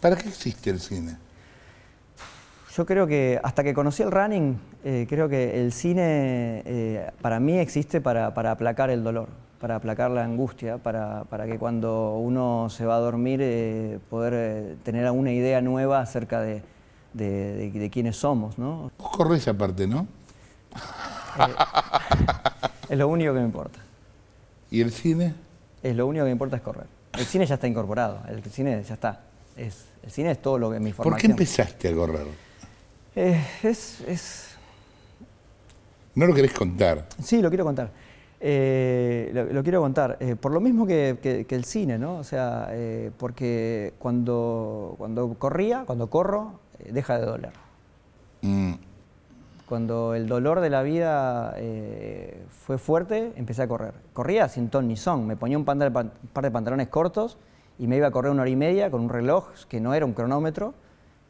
¿Para qué existe el cine? Yo creo que hasta que conocí el running, eh, creo que el cine eh, para mí existe para, aplacar el dolor, para aplacar la angustia, para, que cuando uno se va a dormir eh, poder tener alguna idea nueva acerca de, quiénes somos. ¿no? Vos corres aparte, ¿no? es lo único que me importa. ¿Y el cine? Es lo único que me importa es correr. El cine ya está incorporado, el cine ya está el cine es todo lo que mi formación. ¿Por qué empezaste a correr? Eh, es, ¿No lo querés contar? Sí, lo quiero contar. Eh, lo, quiero contar, eh, por lo mismo que, el cine, ¿no? O sea, porque cuando, cuando corría, cuando corro, deja de doler. Mm. Cuando el dolor de la vida fue fuerte, empecé a correr. Corría sin ton ni son, me ponía un par de pantalones cortos y me iba a correr una hora y media con un reloj que no era un cronómetro,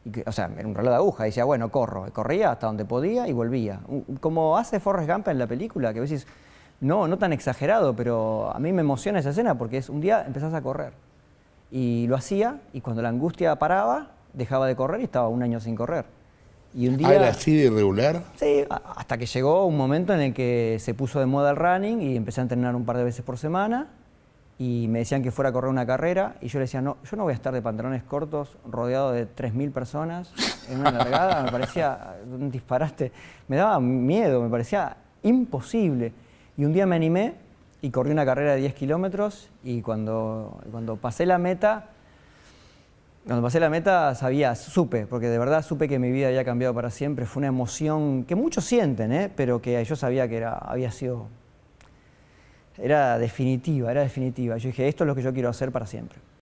y que, o sea, era un reloj de aguja, y decía, bueno, corro, y corría hasta donde podía y volvía. Como hace Forrest Gump en la película, que a veces, no, no tan exagerado, pero a mí me emociona esa escena porque es un día empezás a correr. Y lo hacía, y cuando la angustia paraba, dejaba de correr y estaba un año sin correr. Y un día, ¿Era así de irregular? Sí, hasta que llegó un momento en el que se puso de moda el running y empecé a entrenar un par de veces por semana y me decían que fuera a correr una carrera y yo le decía, no, yo no voy a estar de pantalones cortos rodeado de 3.000 personas en una largada, me parecía un disparate, me daba miedo, me parecía imposible. Y un día me animé y corrí una carrera de 10 kilómetros y cuando, cuando pasé la meta, cuando pasé la meta sabía, supe, porque de verdad supe que mi vida había cambiado para siempre, fue una emoción que muchos sienten, ¿eh? pero que yo sabía que era, había sido era definitiva, era definitiva. Yo dije, esto es lo que yo quiero hacer para siempre.